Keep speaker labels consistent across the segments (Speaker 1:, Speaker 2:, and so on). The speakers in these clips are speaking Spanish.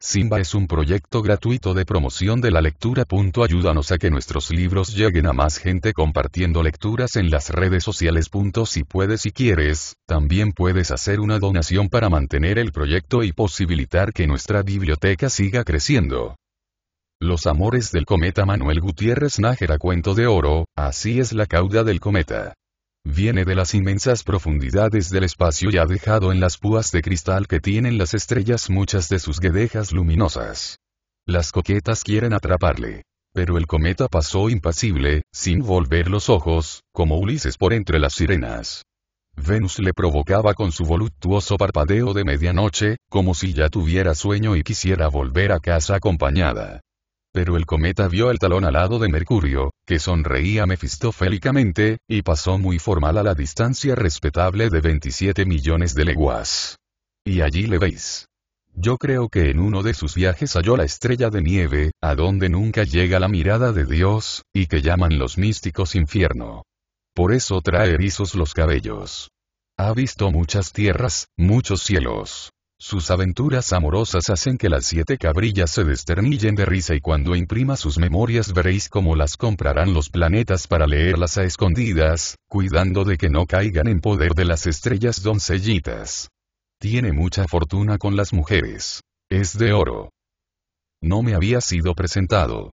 Speaker 1: Simba es un proyecto gratuito de promoción de la lectura. Ayúdanos a que nuestros libros lleguen a más gente compartiendo lecturas en las redes sociales. Si puedes y quieres, también puedes hacer una donación para mantener el proyecto y posibilitar que nuestra biblioteca siga creciendo. Los amores del cometa Manuel Gutiérrez Nájera Cuento de Oro, así es la cauda del cometa viene de las inmensas profundidades del espacio y ha dejado en las púas de cristal que tienen las estrellas muchas de sus guedejas luminosas. Las coquetas quieren atraparle. Pero el cometa pasó impasible, sin volver los ojos, como Ulises por entre las sirenas. Venus le provocaba con su voluptuoso parpadeo de medianoche, como si ya tuviera sueño y quisiera volver a casa acompañada pero el cometa vio el talón alado de Mercurio, que sonreía mefistofélicamente, y pasó muy formal a la distancia respetable de 27 millones de leguas. Y allí le veis. Yo creo que en uno de sus viajes halló la estrella de nieve, a donde nunca llega la mirada de Dios, y que llaman los místicos infierno. Por eso trae rizos los cabellos. Ha visto muchas tierras, muchos cielos. Sus aventuras amorosas hacen que las siete cabrillas se desternillen de risa y cuando imprima sus memorias veréis cómo las comprarán los planetas para leerlas a escondidas, cuidando de que no caigan en poder de las estrellas doncellitas. Tiene mucha fortuna con las mujeres. Es de oro. No me había sido presentado.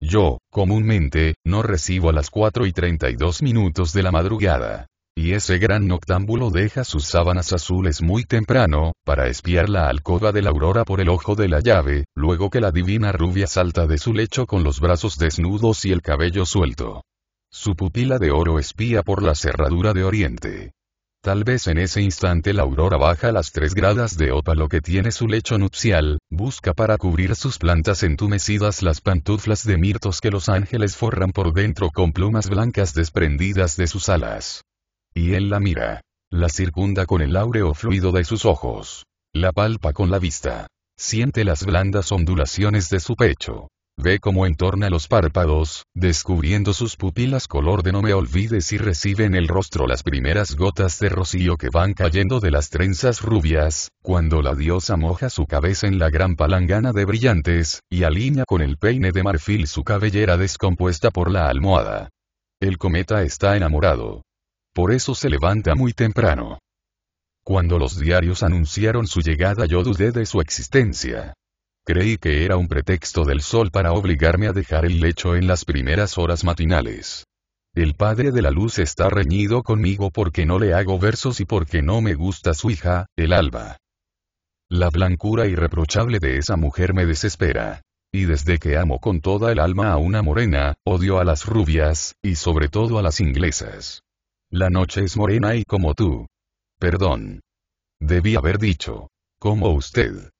Speaker 1: Yo, comúnmente, no recibo a las 4 y 32 minutos de la madrugada y ese gran noctámbulo deja sus sábanas azules muy temprano, para espiar la alcoba de la aurora por el ojo de la llave, luego que la divina rubia salta de su lecho con los brazos desnudos y el cabello suelto. Su pupila de oro espía por la cerradura de oriente. Tal vez en ese instante la aurora baja las tres gradas de ópalo que tiene su lecho nupcial, busca para cubrir sus plantas entumecidas las pantuflas de mirtos que los ángeles forran por dentro con plumas blancas desprendidas de sus alas. Y él la mira. La circunda con el áureo fluido de sus ojos. La palpa con la vista. Siente las blandas ondulaciones de su pecho. Ve cómo entorna los párpados, descubriendo sus pupilas color de no me olvides y recibe en el rostro las primeras gotas de rocío que van cayendo de las trenzas rubias, cuando la diosa moja su cabeza en la gran palangana de brillantes, y alinea con el peine de marfil su cabellera descompuesta por la almohada. El cometa está enamorado. Por eso se levanta muy temprano. Cuando los diarios anunciaron su llegada yo dudé de su existencia. Creí que era un pretexto del sol para obligarme a dejar el lecho en las primeras horas matinales. El padre de la luz está reñido conmigo porque no le hago versos y porque no me gusta su hija, el alba. La blancura irreprochable de esa mujer me desespera. Y desde que amo con toda el alma a una morena, odio a las rubias, y sobre todo a las inglesas. La noche es morena y como tú. Perdón. Debí haber dicho. Como usted.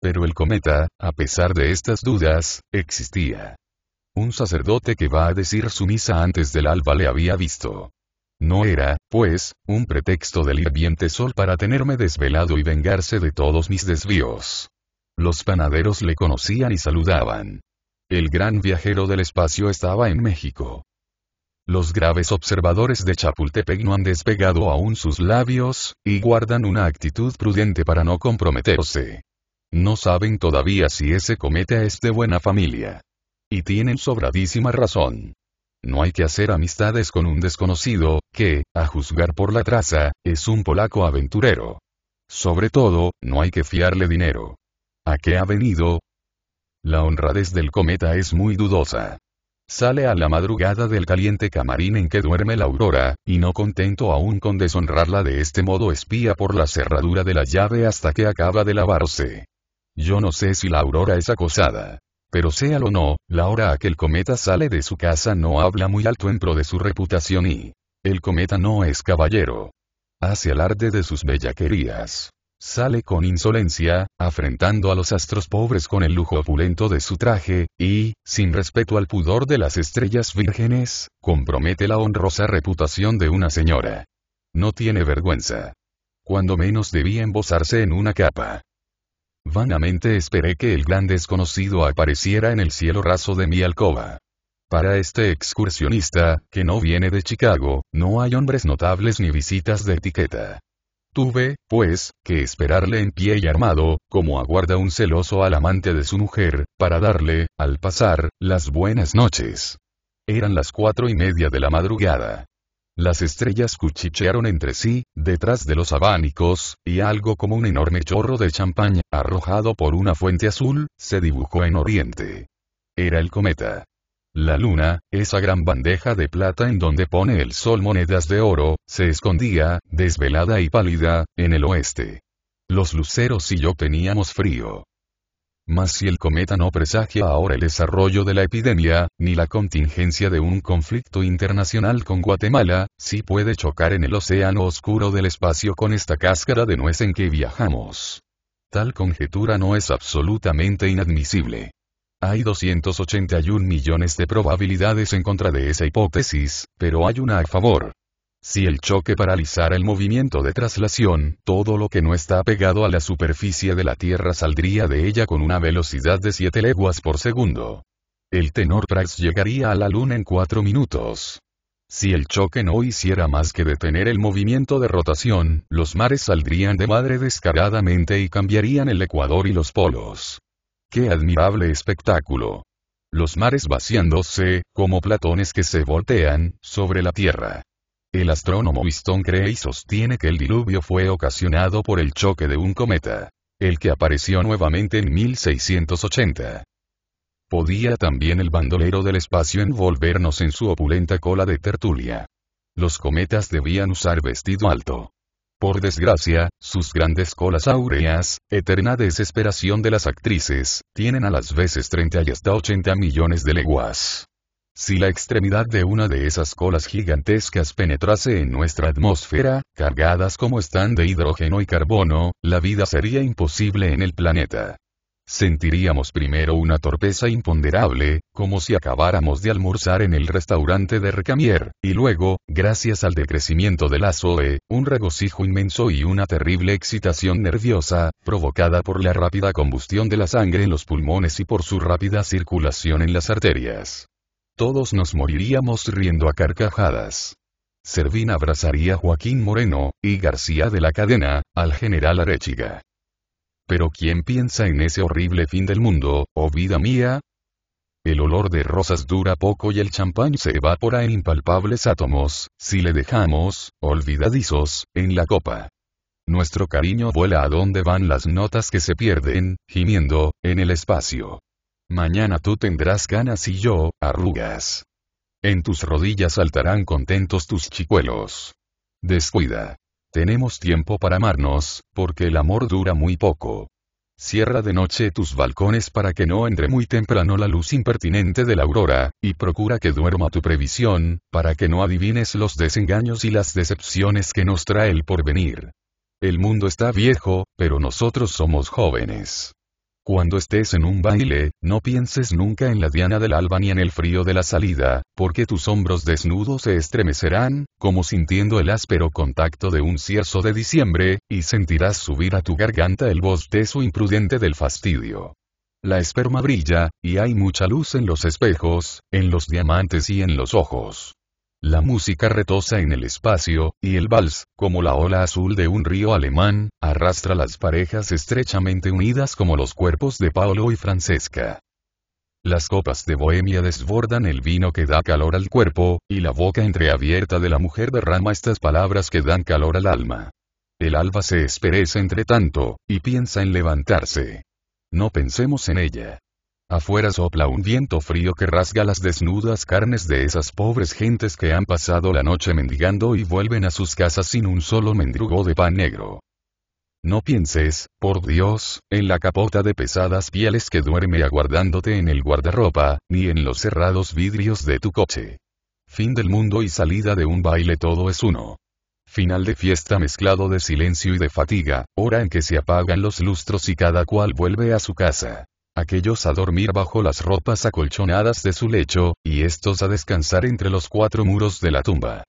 Speaker 1: Pero el cometa, a pesar de estas dudas, existía. Un sacerdote que va a decir su misa antes del alba le había visto. No era, pues, un pretexto del hirviente sol para tenerme desvelado y vengarse de todos mis desvíos. Los panaderos le conocían y saludaban. El gran viajero del espacio estaba en México. Los graves observadores de Chapultepec no han despegado aún sus labios, y guardan una actitud prudente para no comprometerse. No saben todavía si ese cometa es de buena familia. Y tienen sobradísima razón. No hay que hacer amistades con un desconocido, que, a juzgar por la traza, es un polaco aventurero. Sobre todo, no hay que fiarle dinero. ¿A qué ha venido? La honradez del cometa es muy dudosa. Sale a la madrugada del caliente camarín en que duerme la aurora, y no contento aún con deshonrarla de este modo espía por la cerradura de la llave hasta que acaba de lavarse. Yo no sé si la aurora es acosada. Pero sea o no, la hora a que el cometa sale de su casa no habla muy alto en pro de su reputación y... El cometa no es caballero. Hace alarde de sus bellaquerías sale con insolencia, afrentando a los astros pobres con el lujo opulento de su traje, y, sin respeto al pudor de las estrellas vírgenes, compromete la honrosa reputación de una señora. No tiene vergüenza. Cuando menos debía embozarse en una capa. Vanamente esperé que el gran desconocido apareciera en el cielo raso de mi alcoba. Para este excursionista, que no viene de Chicago, no hay hombres notables ni visitas de etiqueta. Tuve, pues, que esperarle en pie y armado, como aguarda un celoso al amante de su mujer, para darle, al pasar, las buenas noches. Eran las cuatro y media de la madrugada. Las estrellas cuchichearon entre sí, detrás de los abanicos, y algo como un enorme chorro de champaña, arrojado por una fuente azul, se dibujó en oriente. Era el cometa. La luna, esa gran bandeja de plata en donde pone el sol monedas de oro, se escondía, desvelada y pálida, en el oeste. Los luceros y yo teníamos frío. Mas si el cometa no presagia ahora el desarrollo de la epidemia, ni la contingencia de un conflicto internacional con Guatemala, sí puede chocar en el océano oscuro del espacio con esta cáscara de nuez en que viajamos. Tal conjetura no es absolutamente inadmisible. Hay 281 millones de probabilidades en contra de esa hipótesis, pero hay una a favor. Si el choque paralizara el movimiento de traslación, todo lo que no está pegado a la superficie de la Tierra saldría de ella con una velocidad de 7 leguas por segundo. El tenor Prax llegaría a la Luna en 4 minutos. Si el choque no hiciera más que detener el movimiento de rotación, los mares saldrían de madre descaradamente y cambiarían el ecuador y los polos. ¡Qué admirable espectáculo! Los mares vaciándose, como platones que se voltean, sobre la Tierra. El astrónomo Winston y sostiene que el diluvio fue ocasionado por el choque de un cometa, el que apareció nuevamente en 1680. Podía también el bandolero del espacio envolvernos en su opulenta cola de tertulia. Los cometas debían usar vestido alto por desgracia, sus grandes colas áureas, eterna desesperación de las actrices, tienen a las veces 30 y hasta 80 millones de leguas. Si la extremidad de una de esas colas gigantescas penetrase en nuestra atmósfera, cargadas como están de hidrógeno y carbono, la vida sería imposible en el planeta. Sentiríamos primero una torpeza imponderable, como si acabáramos de almorzar en el restaurante de Recamier, y luego, gracias al decrecimiento de la un regocijo inmenso y una terrible excitación nerviosa, provocada por la rápida combustión de la sangre en los pulmones y por su rápida circulación en las arterias. Todos nos moriríamos riendo a carcajadas. Servín abrazaría a Joaquín Moreno, y García de la Cadena, al general Arechiga. Pero ¿quién piensa en ese horrible fin del mundo, oh vida mía? El olor de rosas dura poco y el champán se evapora en impalpables átomos, si le dejamos, olvidadizos, en la copa. Nuestro cariño vuela a donde van las notas que se pierden, gimiendo, en el espacio. Mañana tú tendrás ganas y yo, arrugas. En tus rodillas saltarán contentos tus chicuelos. Descuida. Tenemos tiempo para amarnos, porque el amor dura muy poco. Cierra de noche tus balcones para que no entre muy temprano la luz impertinente de la aurora, y procura que duerma tu previsión, para que no adivines los desengaños y las decepciones que nos trae el porvenir. El mundo está viejo, pero nosotros somos jóvenes. Cuando estés en un baile, no pienses nunca en la diana del alba ni en el frío de la salida, porque tus hombros desnudos se estremecerán, como sintiendo el áspero contacto de un cierzo de diciembre, y sentirás subir a tu garganta el bostezo imprudente del fastidio. La esperma brilla, y hay mucha luz en los espejos, en los diamantes y en los ojos la música retosa en el espacio, y el vals, como la ola azul de un río alemán, arrastra las parejas estrechamente unidas como los cuerpos de Paolo y Francesca. Las copas de Bohemia desbordan el vino que da calor al cuerpo, y la boca entreabierta de la mujer derrama estas palabras que dan calor al alma. El alba se espereza entre tanto, y piensa en levantarse. No pensemos en ella. Afuera sopla un viento frío que rasga las desnudas carnes de esas pobres gentes que han pasado la noche mendigando y vuelven a sus casas sin un solo mendrugo de pan negro. No pienses, por Dios, en la capota de pesadas pieles que duerme aguardándote en el guardarropa, ni en los cerrados vidrios de tu coche. Fin del mundo y salida de un baile todo es uno. Final de fiesta mezclado de silencio y de fatiga, hora en que se apagan los lustros y cada cual vuelve a su casa aquellos a dormir bajo las ropas acolchonadas de su lecho, y estos a descansar entre los cuatro muros de la tumba.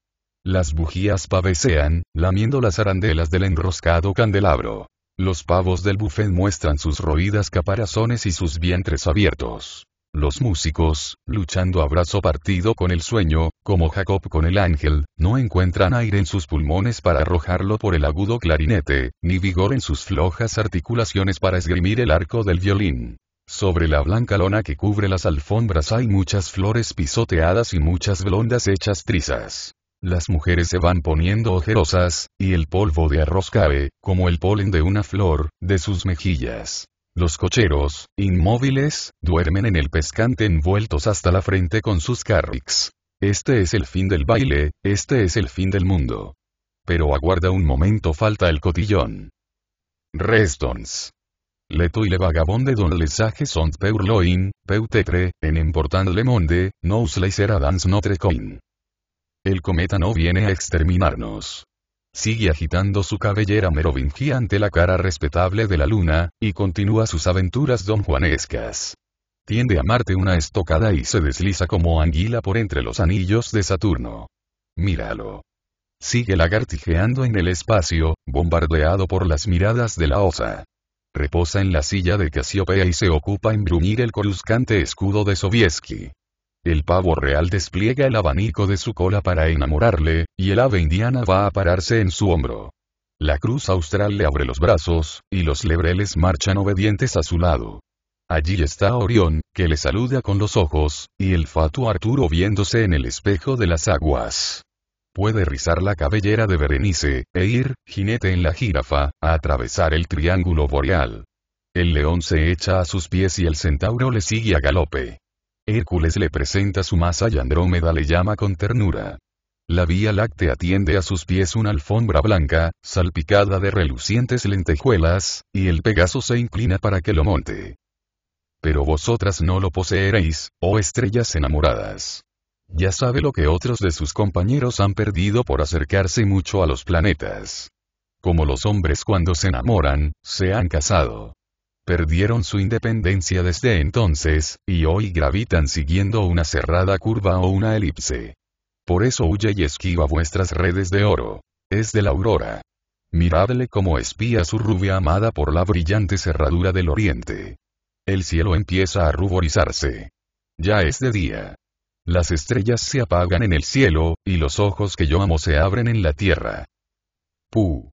Speaker 1: Las bujías pavecean, lamiendo las arandelas del enroscado candelabro. Los pavos del buffet muestran sus roídas caparazones y sus vientres abiertos. Los músicos, luchando a brazo partido con el sueño, como Jacob con el ángel, no encuentran aire en sus pulmones para arrojarlo por el agudo clarinete, ni vigor en sus flojas articulaciones para esgrimir el arco del violín. Sobre la blanca lona que cubre las alfombras hay muchas flores pisoteadas y muchas blondas hechas trizas. Las mujeres se van poniendo ojerosas, y el polvo de arroz cae, como el polen de una flor, de sus mejillas. Los cocheros, inmóviles, duermen en el pescante envueltos hasta la frente con sus carrix. Este es el fin del baile, este es el fin del mundo. Pero aguarda un momento, falta el cotillón. Restons. Leto y le vagabonde don Lesage sont peur en important le monde, nous laissera dans notre coin. El cometa no viene a exterminarnos. Sigue agitando su cabellera merovingia ante la cara respetable de la luna, y continúa sus aventuras donjuanescas. Tiende a Marte una estocada y se desliza como anguila por entre los anillos de Saturno. Míralo. Sigue lagartijeando en el espacio, bombardeado por las miradas de la osa reposa en la silla de Casiopea y se ocupa en bruñir el coruscante escudo de Sobieski. El pavo real despliega el abanico de su cola para enamorarle, y el ave indiana va a pararse en su hombro. La cruz austral le abre los brazos, y los lebreles marchan obedientes a su lado. Allí está Orión, que le saluda con los ojos, y el fatu Arturo viéndose en el espejo de las aguas puede rizar la cabellera de Berenice, e ir, jinete en la jirafa, a atravesar el triángulo boreal. El león se echa a sus pies y el centauro le sigue a galope. Hércules le presenta su masa y Andrómeda le llama con ternura. La Vía Láctea tiende a sus pies una alfombra blanca, salpicada de relucientes lentejuelas, y el Pegaso se inclina para que lo monte. Pero vosotras no lo poseeréis, oh estrellas enamoradas. Ya sabe lo que otros de sus compañeros han perdido por acercarse mucho a los planetas. Como los hombres cuando se enamoran, se han casado. Perdieron su independencia desde entonces, y hoy gravitan siguiendo una cerrada curva o una elipse. Por eso huye y esquiva vuestras redes de oro. Es de la aurora. Miradle como espía su rubia amada por la brillante cerradura del oriente. El cielo empieza a ruborizarse. Ya es de día. Las estrellas se apagan en el cielo, y los ojos que yo amo se abren en la tierra. Pu.